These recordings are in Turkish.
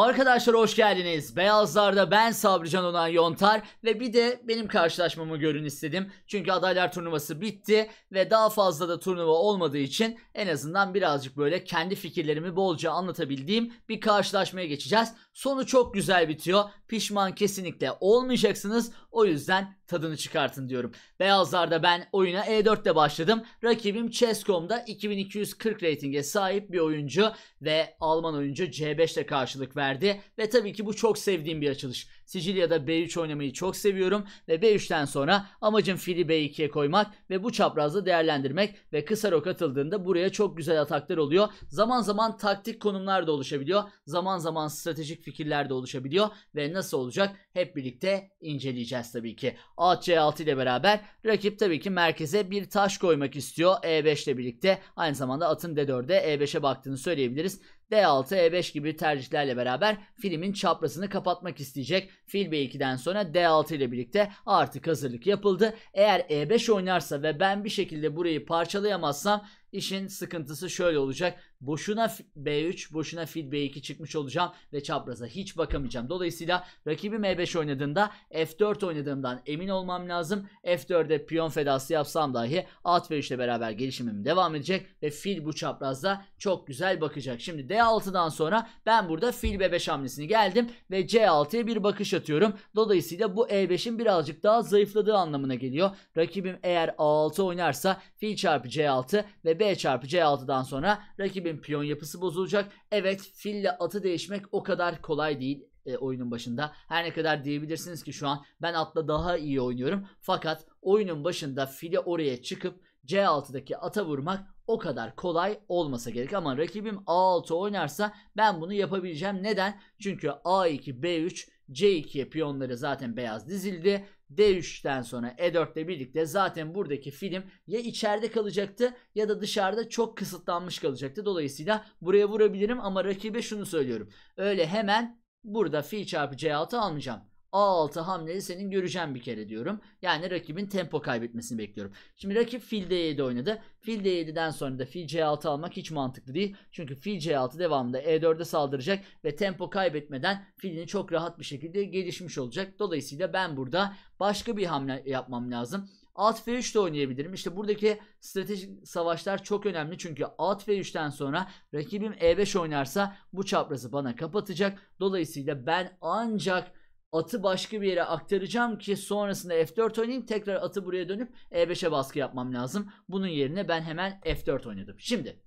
Arkadaşlar hoş geldiniz. Beyazlarda ben Sabrican Onan Yontar ve bir de benim karşılaşmamı görün istedim. Çünkü adaylar turnuvası bitti ve daha fazla da turnuva olmadığı için en azından birazcık böyle kendi fikirlerimi bolca anlatabildiğim bir karşılaşmaya geçeceğiz. Sonu çok güzel bitiyor pişman kesinlikle olmayacaksınız. O yüzden tadını çıkartın diyorum. Beyazlarda ben oyuna E4'te başladım. Rakibim Chess.com'da 2240 reytinge sahip bir oyuncu ve Alman oyuncu c 5le karşılık verdi. Ve tabii ki bu çok sevdiğim bir açılış. Sicilya'da B3 oynamayı çok seviyorum ve B3'ten sonra amacım fili B2'ye koymak ve bu çaprazda değerlendirmek ve kısa rok atıldığında buraya çok güzel ataklar oluyor. Zaman zaman taktik konumlar da oluşabiliyor. Zaman zaman stratejik fikirler de oluşabiliyor ve nasıl nasıl olacak hep birlikte inceleyeceğiz tabii ki. At C6 ile beraber rakip tabii ki merkeze bir taş koymak istiyor E5 ile birlikte. Aynı zamanda atın D4'e E5'e baktığını söyleyebiliriz. D6, E5 gibi tercihlerle beraber filmin çaprasını kapatmak isteyecek. Fil B2'den sonra D6 ile birlikte artık hazırlık yapıldı. Eğer E5 oynarsa ve ben bir şekilde burayı parçalayamazsam İşin sıkıntısı şöyle olacak. Boşuna B3, boşuna fil B2 çıkmış olacağım ve çapraza hiç bakamayacağım. Dolayısıyla rakibi M5 oynadığında F4 oynadığımdan emin olmam lazım. F4'e piyon fedası yapsam dahi at ve 3 ile beraber gelişimim devam edecek ve fil bu çaprazda çok güzel bakacak. Şimdi D6'dan sonra ben burada fil B5 hamlesini geldim ve C6'ya bir bakış atıyorum. Dolayısıyla bu E5'in birazcık daha zayıfladığı anlamına geliyor. Rakibim eğer A6 oynarsa fil çarpı C6 ve B çarpı C6'dan sonra rakibin piyon yapısı bozulacak. Evet fille atı değişmek o kadar kolay değil e, oyunun başında. Her ne kadar diyebilirsiniz ki şu an ben atla daha iyi oynuyorum. Fakat oyunun başında file oraya çıkıp C6'daki ata vurmak o kadar kolay olmasa gerek. Ama rakibim A6 oynarsa ben bunu yapabileceğim. Neden? Çünkü A2, B3 C2'ye piyonları zaten beyaz dizildi. D3'ten sonra E4'le birlikte zaten buradaki film ya içeride kalacaktı ya da dışarıda çok kısıtlanmış kalacaktı. Dolayısıyla buraya vurabilirim ama rakibe şunu söylüyorum. Öyle hemen burada fil çarpı C6 almayacağım. A6 hamleyi senin göreceğim bir kere diyorum. Yani rakibin tempo kaybetmesini bekliyorum. Şimdi rakip fil D7 oynadı. Fil D7'den sonra da fil C6 almak hiç mantıklı değil. Çünkü fil C6 devamında E4'e saldıracak ve tempo kaybetmeden filini çok rahat bir şekilde gelişmiş olacak. Dolayısıyla ben burada başka bir hamle yapmam lazım. Alt F3 de oynayabilirim. İşte buradaki stratejik savaşlar çok önemli. Çünkü alt F3'ten sonra rakibim E5 oynarsa bu çaprazı bana kapatacak. Dolayısıyla ben ancak atı başka bir yere aktaracağım ki sonrasında F4 oynayayım. Tekrar atı buraya dönüp E5'e baskı yapmam lazım. Bunun yerine ben hemen F4 oynadım. Şimdi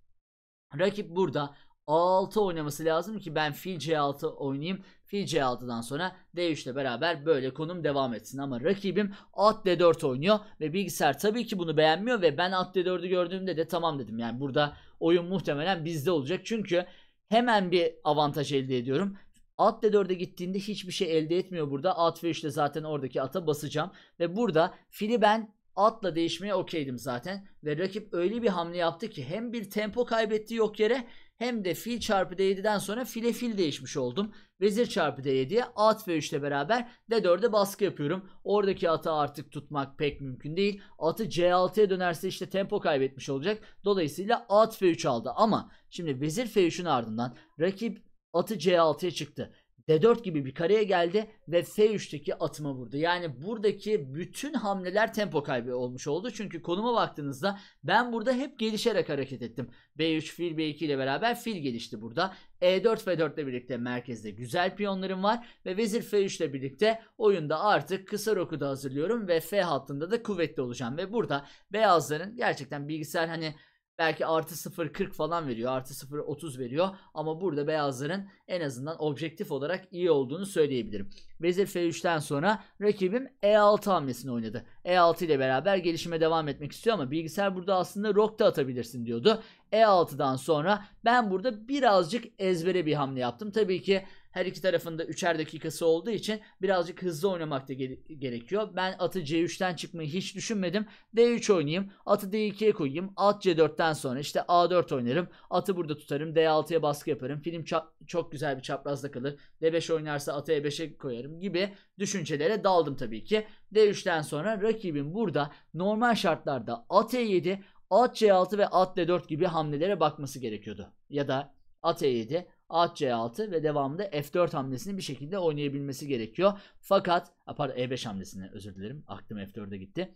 rakip burada A6 oynaması lazım ki ben fil C6 oynayayım. Fil C6'dan sonra D3 ile beraber böyle konum devam etsin. Ama rakibim at D4 oynuyor ve bilgisayar tabii ki bunu beğenmiyor ve ben at D4'ü gördüğümde de tamam dedim. Yani burada oyun muhtemelen bizde olacak. Çünkü hemen bir avantaj elde ediyorum. At D4'e gittiğinde hiçbir şey elde etmiyor burada. At ve 3'te zaten oradaki ata basacağım. Ve burada fili ben atla değişmeye okeydim zaten. Ve rakip öyle bir hamle yaptı ki hem bir tempo kaybetti yok yere hem de fil çarpı D7'den sonra file fil değişmiş oldum. Vezir çarpı D7'ye at ve 3'le beraber D4'e baskı yapıyorum. Oradaki atı artık tutmak pek mümkün değil. Atı C6'ya dönerse işte tempo kaybetmiş olacak. Dolayısıyla at F3 aldı ama şimdi vezir F3'ün ardından rakip Atı C6'ya çıktı. D4 gibi bir kareye geldi ve F3'teki atımı vurdu. Yani buradaki bütün hamleler tempo kaybı olmuş oldu. Çünkü konuma baktığınızda ben burada hep gelişerek hareket ettim. B3 fil B2 ile beraber fil gelişti burada. E4 ve 4 ile birlikte merkezde güzel piyonlarım var ve vezir F3 ile birlikte oyunda artık kısa roku da hazırlıyorum ve F hattında da kuvvetli olacağım ve burada beyazların gerçekten bilgisayar hani belki artı 0.40 falan veriyor. Artı 0.30 veriyor. Ama burada beyazların en azından objektif olarak iyi olduğunu söyleyebilirim. Vezir F3'ten sonra rakibim E6 hamlesini oynadı. E6 ile beraber gelişime devam etmek istiyor ama bilgisayar burada aslında rok da atabilirsin diyordu. E6'dan sonra ben burada birazcık ezbere bir hamle yaptım. Tabii ki her iki tarafında üçer dakikası olduğu için birazcık hızlı oynamak da gere gerekiyor. Ben atı C3'ten çıkmayı hiç düşünmedim. D3 oynayayım. Atı D2'ye koyayım. At C4'ten sonra işte A4 oynarım. Atı burada tutarım. D6'ya baskı yaparım. Film çok güzel bir çaprazda kalır. D5 oynarsa atı E5'e koyarım gibi düşüncelere daldım tabii ki. D3'ten sonra rakibim burada normal şartlarda at E7, at C6 ve at D4 gibi hamlelere bakması gerekiyordu. Ya da at E7, At C6 ve devamında F4 hamlesini bir şekilde oynayabilmesi gerekiyor. Fakat pardon E5 hamlesini özür dilerim. Aklım F4'e gitti.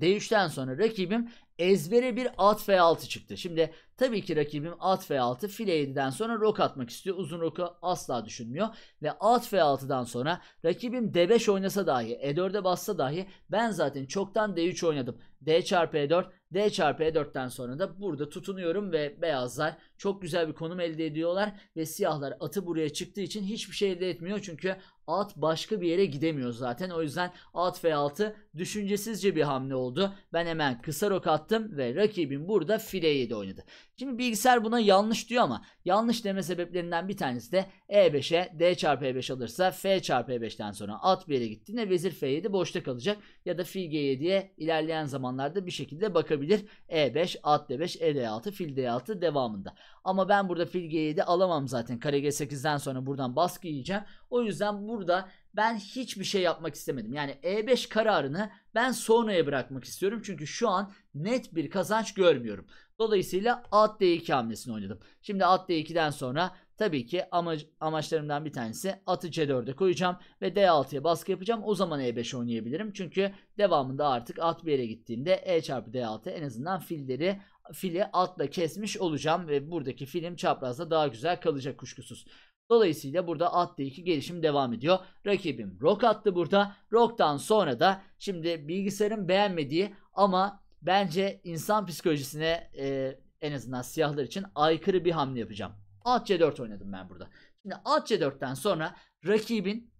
D3'ten sonra rakibim ezbere bir at F6 çıktı. Şimdi tabii ki rakibim at F6 file 7'den sonra rok atmak istiyor. Uzun roku asla düşünmüyor. Ve at F6'dan sonra rakibim D5 oynasa dahi E4'e bassa dahi ben zaten çoktan D3 oynadım. D çarpı E4 D çarpı E4'ten sonra da burada tutunuyorum ve beyazlar çok güzel bir konum elde ediyorlar ve siyahlar atı buraya çıktığı için hiçbir şey elde etmiyor çünkü At başka bir yere gidemiyor zaten. O yüzden at F6 düşüncesizce bir hamle oldu. Ben hemen kısa rok attım ve rakibim burada file 7 oynadı. Şimdi bilgisayar buna yanlış diyor ama yanlış deme sebeplerinden bir tanesi de E5'e D çarpı E5 alırsa F çarpı E5'ten sonra at bir yere gittiğinde vezir F7 boşta kalacak ya da fil G7'ye ilerleyen zamanlarda bir şekilde bakabilir. E5, at D5, E D6, fil D6 devamında. Ama ben burada fil G7 alamam zaten. Kare G8'den sonra buradan baskı yiyeceğim. O yüzden bu burada ben hiçbir şey yapmak istemedim. Yani E5 kararını ben sonraya bırakmak istiyorum. Çünkü şu an net bir kazanç görmüyorum. Dolayısıyla at D2 hamlesini oynadım. Şimdi at D2'den sonra tabii ki amaç, amaçlarımdan bir tanesi atı C4'e koyacağım ve D6'ya baskı yapacağım. O zaman E5 oynayabilirim. Çünkü devamında artık at bir yere gittiğimde E çarpı D6 en azından filleri fili atla kesmiş olacağım ve buradaki film çaprazda daha güzel kalacak kuşkusuz. Dolayısıyla burada attı iki gelişim devam ediyor. Rakibim Rock attı burada. Rock'tan sonra da şimdi bilgisayarın beğenmediği ama bence insan psikolojisine e, en azından siyahlar için aykırı bir hamle yapacağım. At C4 oynadım ben burada. Şimdi at C4'ten sonra rakibin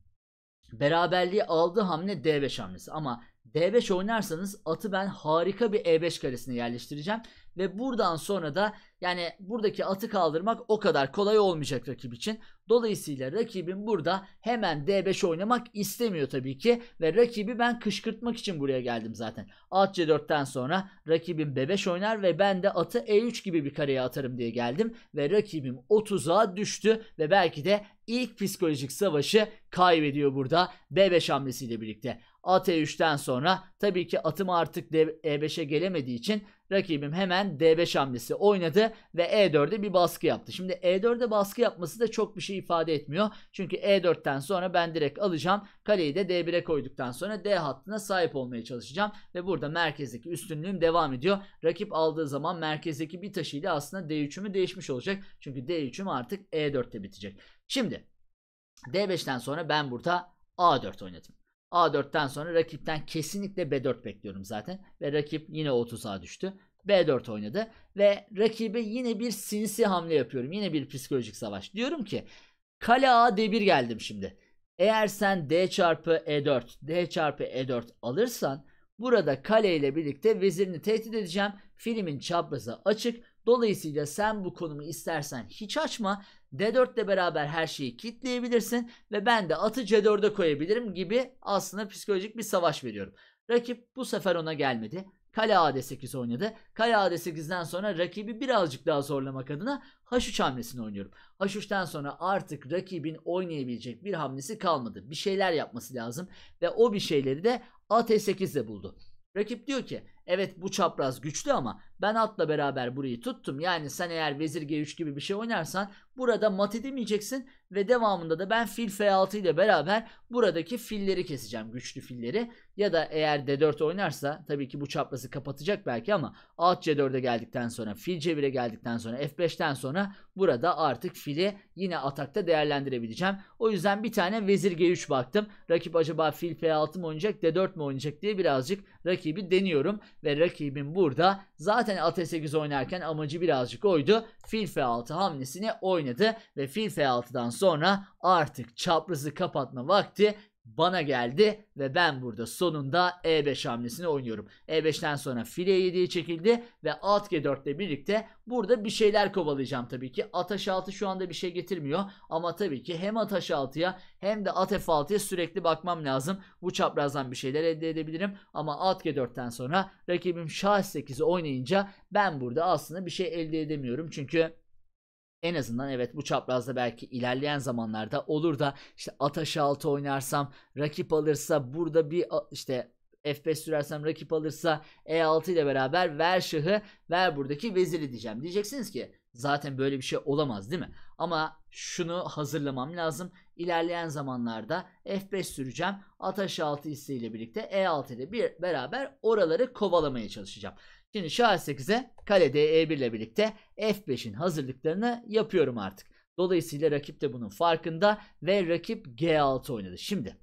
beraberliği aldığı hamle D5 hamlesi. Ama D5 oynarsanız atı ben harika bir E5 karesine yerleştireceğim. Ve buradan sonra da yani buradaki atı kaldırmak o kadar kolay olmayacak rakip için. Dolayısıyla rakibim burada hemen D5 oynamak istemiyor tabii ki ve rakibi ben kışkırtmak için buraya geldim zaten. At C4'ten sonra rakibim B5 oynar ve ben de atı E3 gibi bir kareye atarım diye geldim ve rakibim 30'a düştü ve belki de ilk psikolojik savaşı kaybediyor burada B5 hamlesiyle birlikte. At E3'ten sonra tabii ki atım artık E5'e gelemediği için rakibim hemen D5 hamlesi oynadı ve E4'e bir baskı yaptı. Şimdi E4'e baskı yapması da çok bir şey şey ifade etmiyor. Çünkü E4'ten sonra ben direkt alacağım. Kaleyi de D1'e koyduktan sonra D hattına sahip olmaya çalışacağım. Ve burada merkezdeki üstünlüğüm devam ediyor. Rakip aldığı zaman merkezdeki bir taşıyla aslında D3'ümü değişmiş olacak. Çünkü D3'üm artık E4'te bitecek. Şimdi D5'ten sonra ben burada A4 oynadım. A4'ten sonra rakipten kesinlikle B4 bekliyorum zaten. Ve rakip yine 30'a düştü. B4 oynadı ve rakibe yine bir sinsi hamle yapıyorum. Yine bir psikolojik savaş. Diyorum ki kale A D1 geldim şimdi. Eğer sen D çarpı E4, D çarpı E4 alırsan burada kale ile birlikte vezirini tehdit edeceğim. filmin çaprazı açık. Dolayısıyla sen bu konumu istersen hiç açma. D4 ile beraber her şeyi kitleyebilirsin ve ben de atı C4'e koyabilirim gibi aslında psikolojik bir savaş veriyorum. Rakip bu sefer ona gelmedi. Kale AD8 oynadı. Kale AD8'den sonra rakibi birazcık daha zorlamak adına H3 hamlesini oynuyorum. H3'ten sonra artık rakibin oynayabilecek bir hamlesi kalmadı. Bir şeyler yapması lazım ve o bir şeyleri de AT8 ile buldu. Rakip diyor ki Evet bu çapraz güçlü ama ben atla beraber burayı tuttum. Yani sen eğer vezir G3 gibi bir şey oynarsan burada mat edemeyeceksin ve devamında da ben fil F6 ile beraber buradaki filleri keseceğim. Güçlü filleri ya da eğer D4 oynarsa tabii ki bu çaprazı kapatacak belki ama at C4'e geldikten sonra fil C1'e geldikten sonra F5'ten sonra burada artık fili yine atakta değerlendirebileceğim. O yüzden bir tane vezir G3 baktım. Rakip acaba fil F6 mı oynayacak D4 mi oynayacak diye birazcık rakibi deniyorum ve rakibim burada zaten at 8 oynarken amacı birazcık oydu. Fil f6 hamlesini oynadı ve fil f6'dan sonra artık çaprazı kapatma vakti bana geldi ve ben burada sonunda E5 hamlesini oynuyorum. E5'ten sonra file 7'ye çekildi ve alt G4 ile birlikte burada bir şeyler kovalayacağım tabii ki. At H6 şu anda bir şey getirmiyor ama tabii ki hem at H6'ya hem de at F6'ya sürekli bakmam lazım. Bu çaprazdan bir şeyler elde edebilirim ama alt G4'ten sonra rakibim şah 8'i oynayınca ben burada aslında bir şey elde edemiyorum. Çünkü en azından evet bu çaprazda belki ilerleyen zamanlarda olur da işte ataş altı oynarsam rakip alırsa burada bir işte F5 sürersem rakip alırsa E6 ile beraber ver şahı ver buradaki veziri diyeceğim. Diyeceksiniz ki zaten böyle bir şey olamaz değil mi? Ama şunu hazırlamam lazım. İlerleyen zamanlarda F5 süreceğim. Ataş 6 hissiyle birlikte E6 ile bir beraber oraları kovalamaya çalışacağım. Şimdi şah 8'e kale d e1 ile birlikte f5'in hazırlıklarını yapıyorum artık. Dolayısıyla rakip de bunun farkında ve rakip g6 oynadı. Şimdi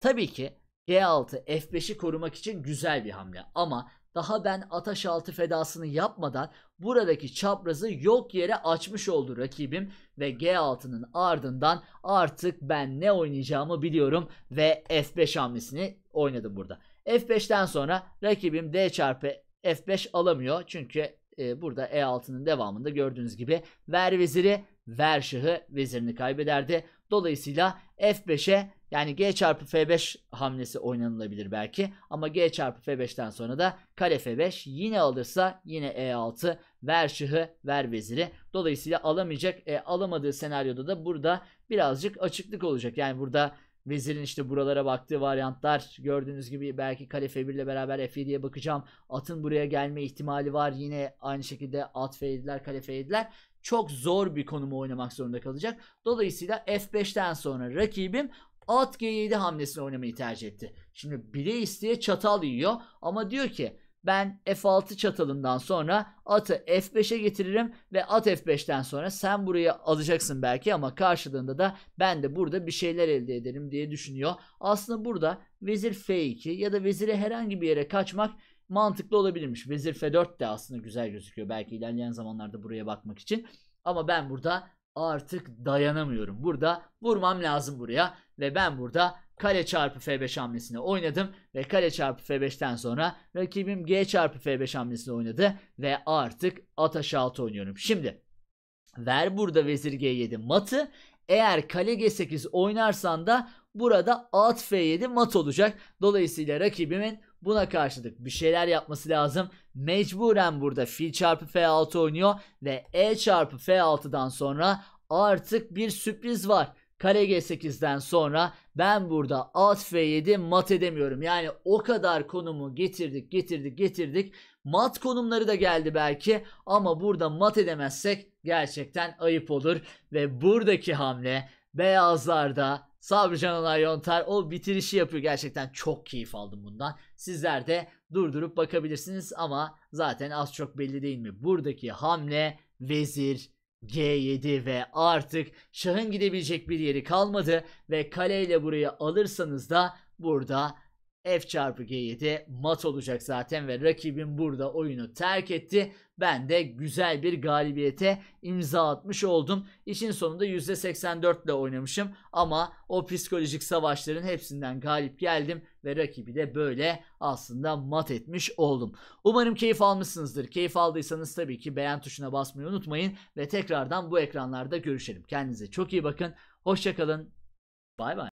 tabii ki g6 f5'i korumak için güzel bir hamle ama daha ben ataş altı fedasını yapmadan buradaki çaprazı yok yere açmış oldu rakibim ve G6'nın ardından artık ben ne oynayacağımı biliyorum ve F5 hamlesini oynadım burada. F5'ten sonra rakibim D çarpı F5 alamıyor. Çünkü e, burada E6'nın devamında gördüğünüz gibi ver veziri ver şahı vezirini kaybederdi. Dolayısıyla F5'e yani G çarpı F5 hamlesi oynanılabilir belki ama G çarpı F5'ten sonra da kare F5 yine alırsa yine E6 ver şahı ver veziri. Dolayısıyla alamayacak e, alamadığı senaryoda da burada birazcık açıklık olacak. Yani burada Vezir'in işte buralara baktığı varyantlar gördüğünüz gibi belki kale F1 ile beraber F7'ye bakacağım. Atın buraya gelme ihtimali var. Yine aynı şekilde at F7'ler kale F7'ler çok zor bir konumu oynamak zorunda kalacak. Dolayısıyla F5'ten sonra rakibim at G7 hamlesini oynamayı tercih etti. Şimdi bile isteye çatal yiyor ama diyor ki ben F6 çatalından sonra atı F5'e getiririm ve at F5'ten sonra sen buraya alacaksın belki ama karşılığında da ben de burada bir şeyler elde ederim diye düşünüyor. Aslında burada vezir F2 ya da vezire herhangi bir yere kaçmak mantıklı olabilirmiş. Vezir F4 de aslında güzel gözüküyor belki ilerleyen zamanlarda buraya bakmak için. Ama ben burada artık dayanamıyorum. Burada vurmam lazım buraya ve ben burada kale çarpı F5 hamlesini oynadım ve kale çarpı F5'ten sonra rakibim G çarpı F5 hamlesini oynadı ve artık at aşağı altı oynuyorum. Şimdi ver burada vezir G7 matı eğer kale G8 oynarsan da burada at F7 mat olacak. Dolayısıyla rakibimin buna karşılık bir şeyler yapması lazım. Mecburen burada fil çarpı F6 oynuyor ve E çarpı F6'dan sonra artık bir sürpriz var. Kale G8'den sonra ben burada at F7 mat edemiyorum. Yani o kadar konumu getirdik getirdik getirdik. Mat konumları da geldi belki ama burada mat edemezsek gerçekten ayıp olur. Ve buradaki hamle beyazlarda Sabri Alay Yontar o bitirişi yapıyor. Gerçekten çok keyif aldım bundan. Sizler de durdurup bakabilirsiniz ama zaten az çok belli değil mi? Buradaki hamle vezir G7 ve artık şahın gidebilecek bir yeri kalmadı ve kaleyle burayı alırsanız da burada F çarpı G7 mat olacak zaten ve rakibim burada oyunu terk etti. Ben de güzel bir galibiyete imza atmış oldum. İşin sonunda %84 ile oynamışım ama o psikolojik savaşların hepsinden galip geldim ve rakibi de böyle aslında mat etmiş oldum. Umarım keyif almışsınızdır. Keyif aldıysanız tabii ki beğen tuşuna basmayı unutmayın ve tekrardan bu ekranlarda görüşelim. Kendinize çok iyi bakın. Hoşçakalın. Bay bay.